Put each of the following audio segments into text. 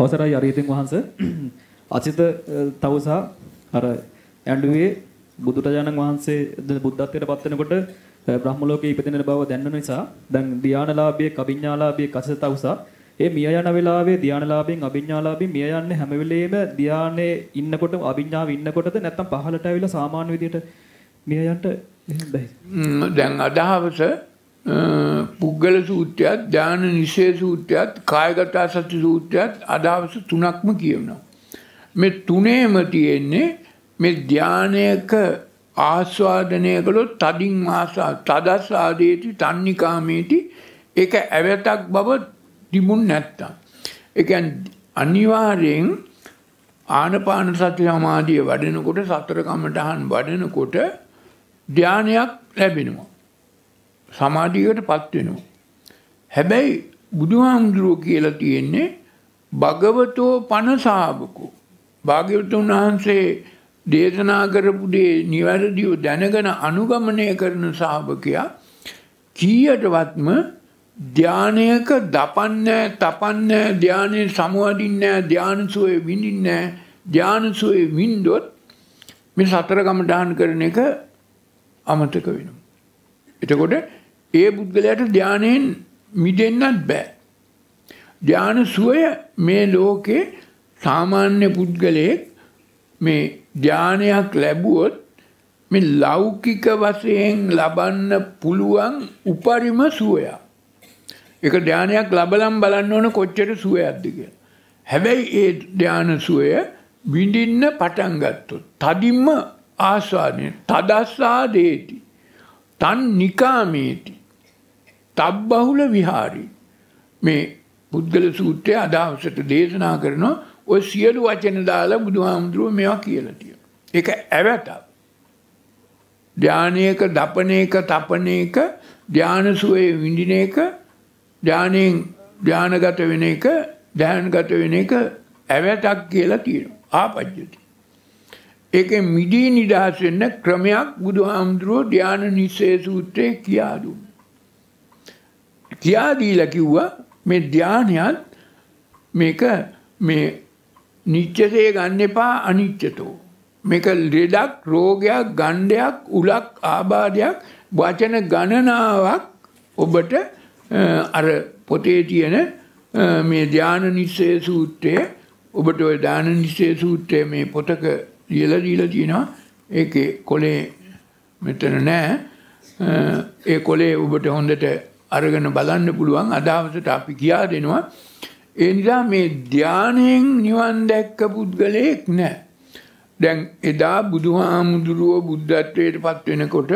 අවසරයි අරියතින් වහන්ස අචිත තවසා අර ඇඬුවේ බුදුරජාණන් වහන්සේ බුද්ධත්වයට පත් වෙනකොට බ්‍රහ්ම ලෝකයේ ඉපදෙන බව දැනන නිසා දැන් ධානලාභයේ කවිඥාලාභයේ කසිත තවසා ඒ මිය යන වෙලාවේ ධානලාභයෙන් අභිඥාලාභයෙන් මිය යන්නේ හැම වෙලෙම ධානයේ ඉන්නකොට අභිඥාව ඉන්නකොටද නැත්නම් පහලට ඇවිල්ලා සාමාන්‍ය විදියට මිය යන්න එහෙම බැහැ දැන් අදහවස පුද්ගල සූත්‍රයත් ධ්‍යාන නිසේ සූත්‍රයත් කායගතා සති සූත්‍රයත් අදහස තුනක්ම කියනවා. මේ තුනේම තියෙන්නේ මේ ධ්‍යානයක ආස්වාදනය කළොත් තදින් ආසා තදස් ආදේති තන්නිකාමේටි ඒක ඇවතක් බව තිබුණ නැත්තම්. එක අනිවාරයෙන් ආනපාන සති සමාධිය වඩනකොට සතර කමටහන් වඩනකොට ධ්‍යානයක් ලැබෙනවා. සමාධියකට පත් වෙනවා. හැබැයි බුදුහාමුදුරුව කියලා තියෙන්නේ භගවතෝ පනසාාවකෝ. භාග්‍යවතුන් වහන්සේ දේශනා කරපු දේ නිවැරදිව දැනගෙන අනුගමනය කරන සාභකයා කීයටවත්ම ධානයක දපන්නේ තපන්නේ ධානය සමවදින්නේ ධානසුවේ විඳින්නේ ධානසුවේ වින්දොත් මේ සතර ගමඩාන් කරන එක අමතක වෙනවා. එතකොට ඒ පුද්ගලයට ධානයෙන් මිදෙන්නත් බෑ. ධාන සුවය මේ ලෝකේ සාමාන්‍ය පුද්ගලයෙක් මේ ධානයක් ලැබුවොත් මේ ලෞකික වශයෙන් ලබන්න පුළුවන් උපරිම සුවය. ඒක ධානයක් ලබලම් බලන්න ඕන කොච්චර සුවයක්ද කියලා. හැබැයි ඒ ධාන සුවය විඳින්න පටන් ගත්තොත් තදින්ම ආස්වාදනය තදස්සා දේති. තන් නිකාමේති තබ්බහුල විහාරි මේ පුද්ගල සූත්‍රය අදහසට දේශනා කරනවා ඔය සියලු වචන දාලා බුදුහාමුදුරුව මෙවා කියලා තියෙනවා. ඒක ඇවැතක්. ධානයක දපන එක තපන එක ධාන සුවේ විඳින එක ධානයෙන් ධානගත වෙන එක ධානගත වෙන එක ඇවැතක් කියලා තියෙනවා. ආපජ්ජති. ඒක මිදී නිදහස් වෙන්න ක්‍රමයක් බුදුහාමුදුරුවෝ ධාන නිසේ සූත්‍රයේ කියා දුන්නා. කියා දීලා කිව්වා මේ ධානයත් මේක මේ නිත්‍යසේ ගන්න එපා අනිත්‍යතෝ. මේක ලෙඩක්, රෝගයක්, ගණ්ඩයක්, උලක්, ආබාධයක් වචන ගණනාවක් ඔබට අර පොතේ තියෙන මේ ධාන නිසේ සූත්‍රයේ ඔබට ওই ධාන නිසේ සූත්‍රයේ මේ පොතක ලියලා දීලා තියෙනවා ඒකේ කොලේ මෙතන නෑ ඒ කොලේ ඔබට හොඳට අරගෙන බලන්න පුළුවන් අදහවසට අපි කියා දෙනවා ඒ නිසා මේ ධානයෙන් නිවන් දැක්ක පුද්ගලයෙක් නෑ දැන් එදා බුදුහාමුදුරුවෝ බුද්ධත්වයට පත් වෙනකොට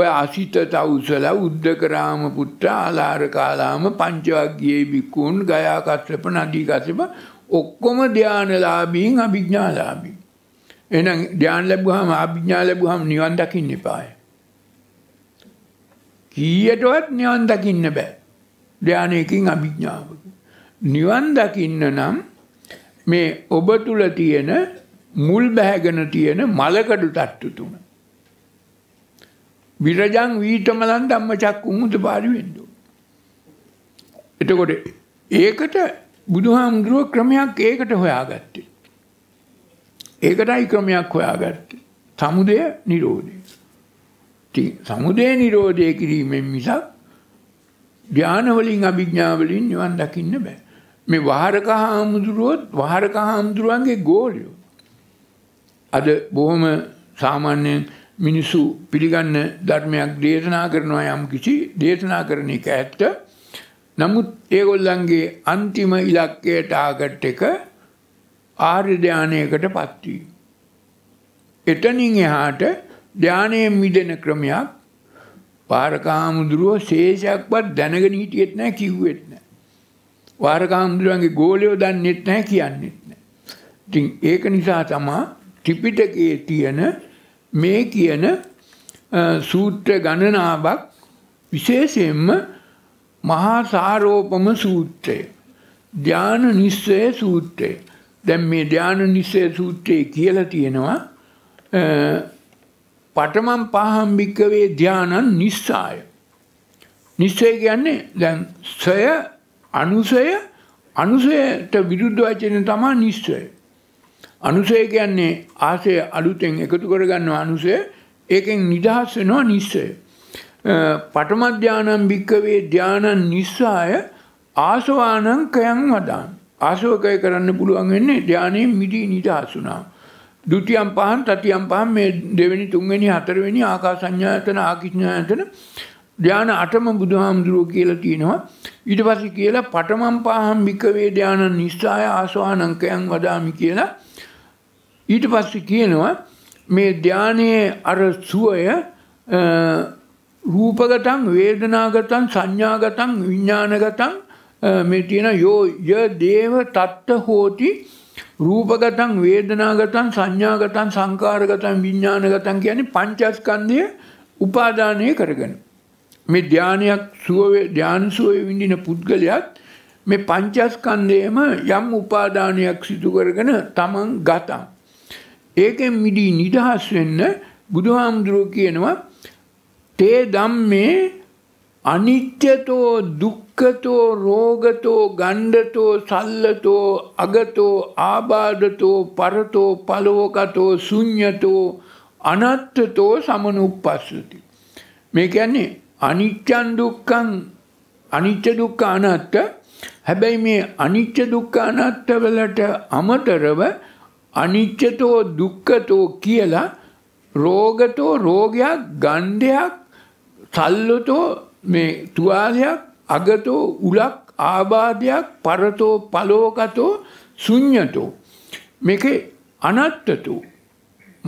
ඔය අසිත තවුසල උද්දකරාම පුත්‍ර ආලාර කාලාම පංචවග්ගියේ බික්කුන් ගයා කස්සප නදී කස්සප ඔක්කොම ධානලාභීන් අභිඥාලාභී එහෙනම් ධ්‍යාන ලැබුවාම ආභිඥා ලැබුවාම නිවන් දකින්න එපාය. කීයටවත් නිවන් දකින්න බෑ. ධ්‍යානයකින් අභිඥාවකින්. නිවන් දකින්න නම් මේ ඔබ තුල තියෙන මුල් බැහැගෙන තියෙන මලකඩු තට්ටු තුන. විරජං වීතමලන් ධම්මචක්කුන් උදපාරි වෙන්න ඕන. එතකොට ඒකට බුදුහාමුදුරුවෝ ක්‍රමයක් ඒකට හොයාගත්තේ. ඒකටයි ක්‍රමයක් හොයාගත්තේ. සමුදය නිරෝධය. සමුදය නිරෝධය කිරීමෙන් මිසක් ධානවලින් අභිඥාවලින් නිවන් දකින්න බෑ. මේ වහරක හාමුදුරුවොත් වහරක හාමුදුරුවන්ගේ ගෝලියෝ. අද බොහොම සාමාන්‍යයෙන් මිනිස්සු පිළිගන්න ධර්මයක් දේශනා කරනවා යම් කිසි දේශනා කරන එක ඇත්ත. නමුත් ඒගොල්ලන්ගේ අන්තිම ඉලක්කය ටාගට් එක ආර්ය ධානයකට පත්වී. එතනින් එහාට ධානයෙන් මිදෙන ක්‍රමයක් වාරකාමුදුරුව ශේෂයක්වත් දැනගෙන හිටියෙත් නැහැ කිව්වෙත් නැහැ. වාරකාමුදුරුවන්ගේ ගෝලියෝ දන්නෙත් නැහැ කියන්නෙත් නැහැ. ඉතින් ඒක නිසා තමයි ත්‍රිපිටකයේ තියෙන මේ කියන සූත්‍ර ගණනාවක් විශේෂයෙන්ම මහා සාරෝපම සූත්‍රය ධාන නිස්සය සූත්‍රය දැන් මේ ධ්‍යාන නිසය සූත්‍රයේ කියලා තියෙනවා පටමන් පහම්භික්කවේ ධ්‍යානන් නිස්සාය. නිස්සය කියන්නේ දැන් සය අනුසය අනුසයට විරුද්ධ වචන තමා නිස්සය. අනුසය කියන්නේ ආසය අලුතෙන් එකතු කරගන්න අනුසය ඒකෙන් නිදහස් වෙනවා නිස්සය. පටමධ්‍යානම් භික්කවේ ධ්‍යානන් නිස්සාය ආසවානංකයන් වදාන්න. ආශෝකය කරන්න පුළුවන් වෙන්නේ ධානයෙන් මිදී නිදහස් වුණා. ဒုတိယ පහන් තතියම් පහන් මේ දෙවෙනි තුන්වෙනි හතරවෙනි ආකාසඤ්ඤායතන ආකිඥායතන ධාන අටම බුදුහාමුදුරුවෝ කියලා තියෙනවා. ඊට පස්සේ කියලා පඨමම් පහම් විකවේ ධාන නිස්සාය ආසවානංකයන් වදාමි කියලා. ඊට පස්සේ කියනවා මේ ධානයේ අර සුවය රූපගතං වේදනාගතං සංඥාගතං විඥානගතං මේ තියෙන යෝ ය දේව තත්ත හෝති රූපගතන් වේදනාගතන් සංඥාගතන් සංකාරගතන් විඤ්ඥානගතන් කියන්නේ පංචස්කන්දය උපාධානය කරගන. මේ ධ්‍යානයක් සුව ධ්‍යාන්සුවය විඳින පුද්ගලයක්ත් මේ පංචස්කන්දයම යම් උපාධානයක් සිදුකරගෙන තමන් ගතම්. ඒකෙන් මිඩී නිදහස් වෙන්න බුදුහාමුදුරුව කියනවා තේ දම් මේ අනිත්‍යතෝ දුක් දුක්කතෝ රෝගතෝ ගණ්ඩතෝ සල්ලතෝ අගතෝ ආබාධතෝ පරතෝ පලෝකතෝ සුඥතෝ අනත්තතෝ සමනුපස්සති. මේ කියන්නේ අනිච්චන් දුක්කන් අනිච්ච දුක්ක අනත්ත හැබැයි මේ අනිච්ච දුක්ක අනත්තවලට අමතරව අනිච්චතෝ දුක්කතෝ කියලා රෝගතෝ රෝගයක් ගණ්ඩයක් සල්ලතෝ මේ තුවාලයක් අගතෝ උලක් ආබාධයක් පරතෝ පලෝකතෝ සුඥ්ඥතෝ. මේක අනත්තතු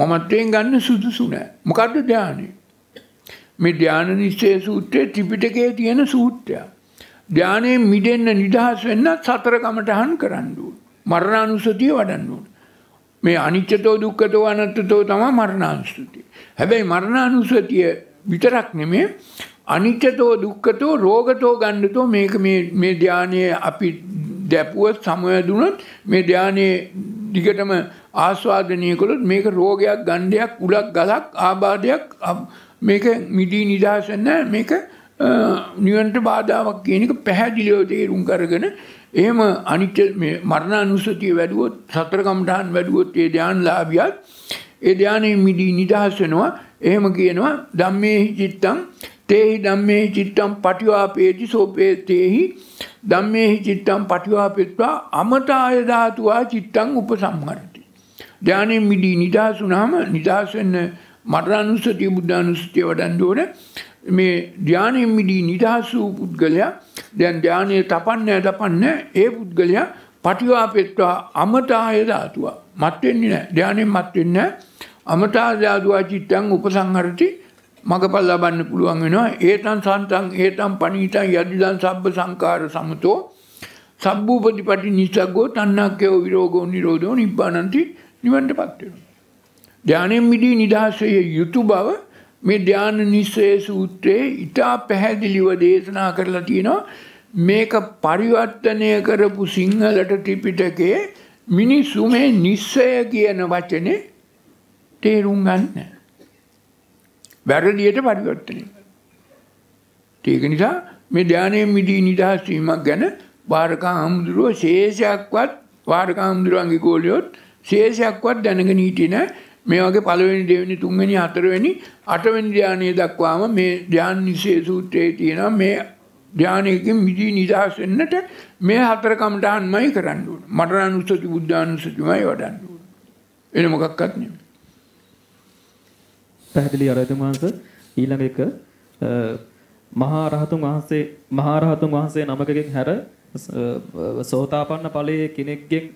මමත්වයෙන් ගන්න සුදුසු නෑ මොකක්ද ධ්‍යානය. මේ ධ්‍යාන නිශ්චය සූත්‍රය ත්‍රිපිටකයේ තියෙන සූත්‍රය. ධ්‍යානයේ මිදෙන්න නිදහස් වෙන්න සතරකමටහන් කරන්නඩුව. මරණානුසතිය වඩන්නුවන්. මේ අනිච්චතෝ දුක්කතෝ අනත්තතෝ තමා මරණානුස්තුතිය. හැබැයි මරණානුසතිය විතරක් නෙමේ අනිච්චතෝ දුක්කතෝ රෝගතෝ ගණ්ඩතෝ මේක මේ ධ්‍යානය අපි දැපුවත් සමයදුනොත් මේ ධ්‍යානයේ දිගටම ආස්වාදනය කළොත් මේක රෝගයක් ගණ්ඩයක් උලක් ගලක් ආබාධයක් මේක මිදී නිදහසන්න මේක නිවන්ට බාධාවක් කියනක පැහැදිලියෝ තේරුම් කරගෙන එහෙම අනිච්ච මරණ අනුසතිය වැඩුවොත් සතරකම්ටහන් වැඩුවොත් ඒ ධ්‍යාන ලාබියත් ඒ ධ්‍යානයේ මිදී නිදහස් වෙනවා එහෙම කියනවා ධම්මේහි චිත්තං තේහි ධම්මේහි චිත්තං පටිවාපේති සෝපේතේහි ධම්මේහි චිත්තං පටිවාපෙත්වා අමතාය ධාතුවා චිත්තං උපසම්හරති. ධානයෙන් මිදී නිදහස් වුණාම නිදහස් වෙන්න මරණානුස්සතිය බුද්ධානුස්සතිය වඩන්න ඕනේ. මේ ධානයෙන් මිදී නිදහස් වූ පුද්ගලයා දැන් ධානය තපන්නේ තපන්නේ ඒ පුද්ගලයා පටිවාපෙත්වා අමතාය ධාතුවා මත් වෙන්නේ නැහැ. ධානයෙන් මත් වෙන්නේ නැහැ. අමතාජාදුවාචිත්තං උපසංහරටි මඟපල් ලබන්න පුළුවන් වෙනවා ඒතන් සන්තන් ඒතම් පනීතන් යදිදන් සබ්බ සංකාර සමතෝ සබ්බූපතිපටි නිසග්ගෝ තන්නක්කයෝ විරෝගෝ නිරෝධෝ නිබ්බානන්ති නිවන්ට පත්වෙනවා. ධ්‍යානෙන් මිදී නිදහසය යුතු බව මේ ධ්‍යාන නිස්සය සූත්‍රයේ ඉතා පැහැදිලිව දේශනා කරලා තියෙනවා මේක පරිවර්තනය කරපු සිංහලට ටිපිටකේ මිනිස්සු මේ නිස්සය කියන වචනේ තේරුම් ගන්න. වැරදියට පරිවර්තනය. ඒක නිසා මේ ධානය මිදී නිදහස් වීමක් ගැන වාරකා හාමුදුරුව ශේෂයක්වත් වාරකා හාමුදුරුවන්ගේ ගෝලියොත් ශේෂයක්වත් දැනගෙන හිටියේ නැහැ. මේ වගේ පළවෙනි දෙවෙනි තුන්වෙනි හතරවෙනි අටවෙනි ධානය දක්වාම මේ ධාන නිසේ සූත්‍රයේ තියෙනවා මේ ධානයකින් මිදී නිදහස් වෙන්නට මේ හතර කමටහන්මයි කරන්න ඕන. මරණානුස්සති බුද්ධානුස්සතිමයි වඩන්න ඕන. එන මොකක්වත් නෙමෙයි. පැහැදිලි ආරාධන වහන්සේ ඊළඟ එක මහා රහතුන් වහන්සේ මහා රහතුන් වහන්සේ නමකගෙන් හැර සෝතාපන්න ඵලයේ කෙනෙක්ගෙන්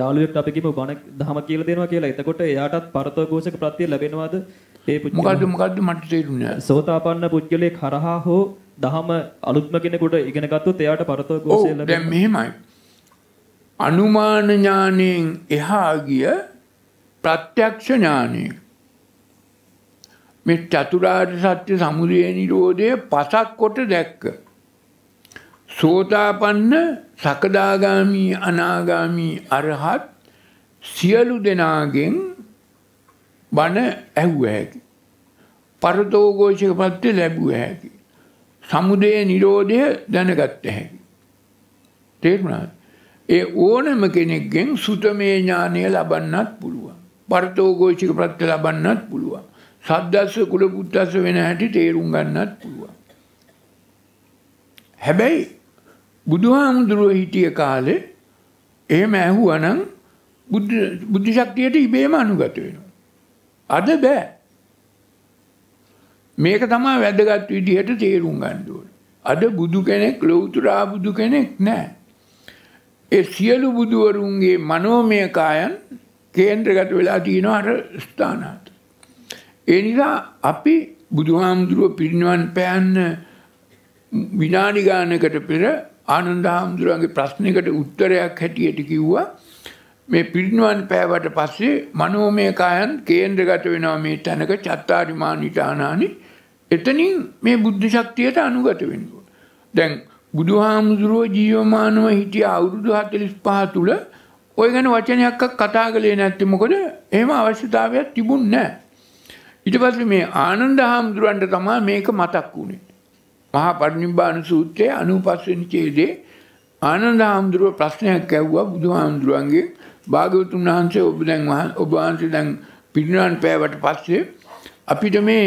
යාළුවෙක්ට අපි කියමු බණ දහම කියලා දෙනවා කියලා. එතකොට එයාටත් පරතෝഘോഷක ප්‍රත්‍ය ලැබෙනවද? ඒ පුජ්‍ය මොකද්ද මොකද්ද මට තේරුණා. සෝතාපන්න පුජ්‍යලෙක් හරහා හෝ දහම අලුත්ම කෙනෙකුට ඉගෙන ගත්තොත් එයාට පරතෝഘോഷය ලැබෙනවා. දැන් මෙහෙමයි. අනුමාන ඥාණයෙන් එහා ගිය ප්‍රත්‍යක්ෂ ඥාණයෙන් මේ චතුරාර්ය සත්‍ය සමුදය නිරෝධය පසක් කොට දැක්ක. සෝතාපන්න සකදාගාමී අනාගාමී අරහත් සියලු දෙනාගෙන් බණ ඇහුව හැකි. පරතෝගෝෂක පත්ති ලැබුව හැකි. සමුදය නිරෝධය දැනගත්ත හැකි. තේරුණාද? ඒ ඕනම කෙනෙක්ගෙන් සුතමේ ඥානය ලබන්නත් පුළුවන්. පරතෝගෝෂික ප්‍රත්‍ය ලබන්නත් පුළුවන්. සද්දස්ස කුලබුද්දස්ස වෙන හැටි තේරුම් ගන්නත් පුළුවන්. හැබැයි බුදුහාමුදුරුව හිටිය කාලේ එහෙම ඇහුවනම් බුද්ධ ශක්තියට ඉබේම අනුගත වෙනවා. අද බෑ. මේක තමයි වැදගත් විදිහට තේරුම් ගන්න ඕනේ. අද බුදු කෙනෙක් ලෞතුරා බුදු කෙනෙක් නැහැ. ඒ සියලු බුදුවරුන්ගේ මනෝමය කායන් කේන්ද්‍රගත වෙලා තියෙනවා අර ස්ථානාත. ඒ නිසා අපි බුදුහාමුදුරුව පිරිනිවන් පෑන්න විනාඩි ගානකට පෙර ආනන්ද හාමුදුරුවන්ගේ ප්‍රශ්නයකට උත්තරයක් හැටියට කිව්වා මේ පිරිනිවන් පෑවට පස්සේ මනෝමය කායන් කේන්ද්‍රගත වෙනවා මේ තැනක චත්තාරිමානිටානානි එතනින් මේ බුද්ධ ශක්තියට අනුගත වෙනවා. දැන් බුදුහාමුදුරුව ජීවමානව හිටිය අවුරුදු 45 තුල ඔය ගැන වචනයක්ක් කතා කළේ නැත්තේ මොකද? එහෙම අවශ්‍යතාවයක් තිබුණ නැහැ. ඊට පස්සේ මේ ආනන්ද හාමුදුරන්ට තමයි මේක මතක් වුනේ. මහා පරිනිබ්බාන සූත්‍රයේ 95 වෙනි ඡේදයේ ආනන්ද හාමුදුරුව ප්‍රශ්නයක් ඇහුවා බුදුහාමුදුරන්ගේ භාග්‍යවතුන් වහන්සේ ඔබ දැන් ඔබ වහන්සේ දැන් පිරිනිවන් පෑවට පස්සේ අපිට මේ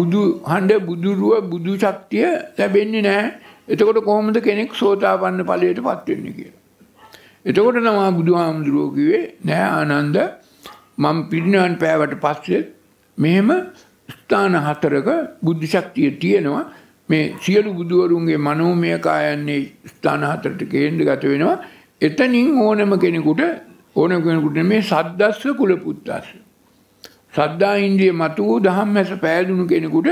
බුදු හඬ බුදුරුව බුදු ශක්තිය ලැබෙන්නේ නැහැ. එතකොට කොහොමද කෙනෙක් සෝතාපන්න ඵලයටපත් වෙන්නේ කියලා. එතකොට තමයි බුදුහාමුදුරුවෝ කිව්වේ නෑ ආනන්ද මම පිරිනිවන් පෑවට පස්සේ මෙහෙම ස්ථාන හතරක බුද්ධි ශක්තිය තියෙනවා මේ සියලු බුදුවරුන්ගේ මනෝමය කායන්නේ ස්ථාන හතරට කේන්ද්‍රගත වෙනවා එතනින් ඕනම කෙනෙකුට ඕන කෙනෙකුට මේ සද්දස්ස කුලපුත්තස්ස සද්දා ඉන්ද්‍රිය මතු වූ දහම් ඇස පෑදුණු කෙනෙකුට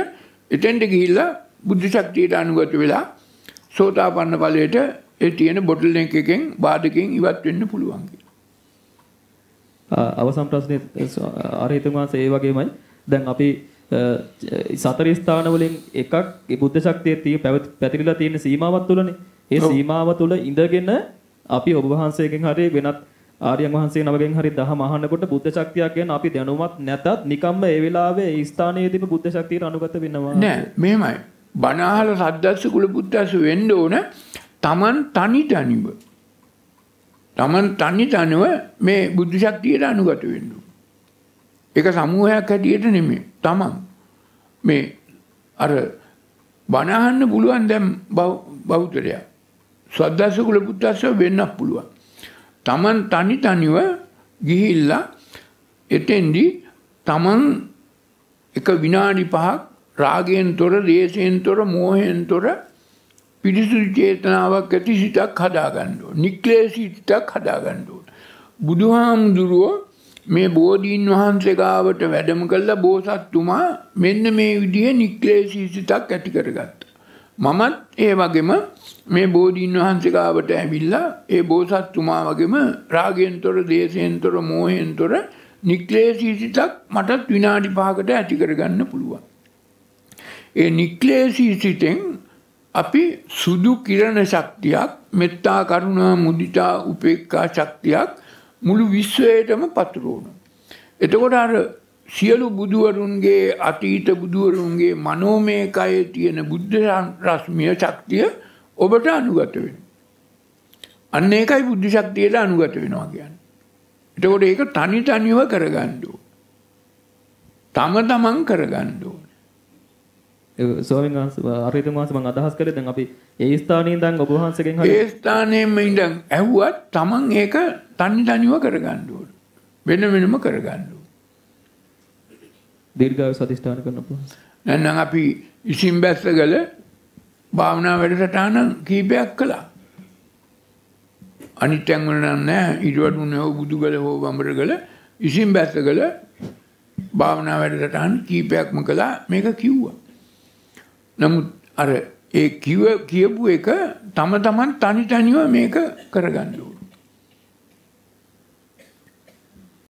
එතෙන්ට ගිහිල්ලා බුද්ධ ශක්තියට අනුගත වෙලා සෝතාපන්න ඵලයට ඒ තියෙන බොටල් එක එකෙන් බාධකෙන් ඉවත් වෙන්න පුළුවන් කියලා. අවසන් ප්‍රශ්නේ ආරහිතමාස ඒ වගේමයි දැන් අපි සතර ස්ථාන වලින් එකක් ඒ බුද්ධ ශක්තිය තිය පැතිරිලා තියෙන සීමාවත් තුළනේ. ඒ සීමාව තුළ ඉඳගෙන අපි ඔබ වහන්සේගෙන් හරි වෙනත් ආර්යයන් වහන්සේ නමගෙන් හරි දහම අහනකොට බුද්ධ ශක්තිය ගැන අපි දැනුමත් නැතත් නිකම්ම ඒ වෙලාවේ ඒ ස්ථානයේදීම බුද්ධ ශක්තියට අනුගත වෙනවා. නෑ මෙහෙමයි. බණ අහලා සද්දස්ස කුල බුද්දස්ස වෙන්න ඕන Taman තනි තනිව. Taman තනි තනිව මේ බුද්ධ ශක්තියට අනුගත වෙන්න ඕන. ඒක සමූහයක් හැටියට නෙමේ තමන් මේ අර බණහන්න පුළුවන් දැම් බෞතරය සද්දස්ස කුල පුද්දස්ස වෙන්නක් පුළුවන් තමන් තනි තනිව ගිහිල්ලා එතෙන්දී තමන් එක විනාඩි පහක් රාගයෙන් තොර දේශයෙන් තොර මෝහයෙන් තොර පිරිසුදු චේතනාවක් ඇති සිතක් හදාගන්න ඕන නික්ලේශී සිතක් හදාගන්න ඕන බුදුහාමුදුරුවෝ මේ බෝධීන් වහන්සේ ගාවට වැඩම කළා බෝසත්තුමා මෙන්න මේ විදිහේ නික්ලේශී සිතක් ඇති කරගත්තා. මමත් ඒ වගේම මේ බෝධීන් වහන්සේ ගාවට ඇවිල්ලා ඒ බෝසත්තුමා වගේම රාගයෙන්තොර, දේශයෙන්තොර, මෝහයෙන්තොර නික්ලේශී සිතක් මටත් විනාඩි 5කට ඇති කරගන්න පුළුවන්. ඒ නික්ලේශී සිතෙන් අපි සුදු කිරණ ශක්තියක්, මෙත්තා, කරුණා, මුදිතා, උපේක්ඛා ශක්තියක් මුළු විශ්වයටම පතුරුවුණ. එතකොට අර සියලු බුදුවරුන්ගේ අතීත බුදුවරුන්ගේ මනෝමය කයේ තියෙන බුද්ධ රශ්මිය ශක්තිය ඔබට අනුගත වෙන. අන්න ඒකයි බුද්ධ ශක්තියට අනුගත වෙනවා කියන්න. එතකොට ඒක තනි තනිව කරගණ්ඩුව. තම තමන් කරගණ්ඩුව. ස්වාමීන් වහන්සේ අරිට මාස මම අදහස් කරේ දැන් අපි ඒ ස්ථානයේ ඉඳන් ඔබ වහන්සේගෙන් හරි ඒ ස්ථානයෙන්ම ඉඳන් ඇහුවත් Taman ඒක තනි තනිව කරගන්න ඕන. වෙන වෙනම කරගන්න ඕන. දීර්ඝායස අධිෂ්ඨාන කරන්න පුළුවන්. නැත්නම් අපි ඉසිම් බැස්සගල භාවනා වැඩසටහන කීපයක් කළා. අනිත් තැන් වල නම් නෑ ඊටවටුන හෝ බුදුගල හෝ වඹරගල ඉසිම් බැස්සගල භාවනා වැඩසටහන් කීපයක්ම කළා මේක කිව්වා. නමුත් අර ඒ කිව කියපු එක තම තමන් තනි තනිව මේක කරගන්න ඕන.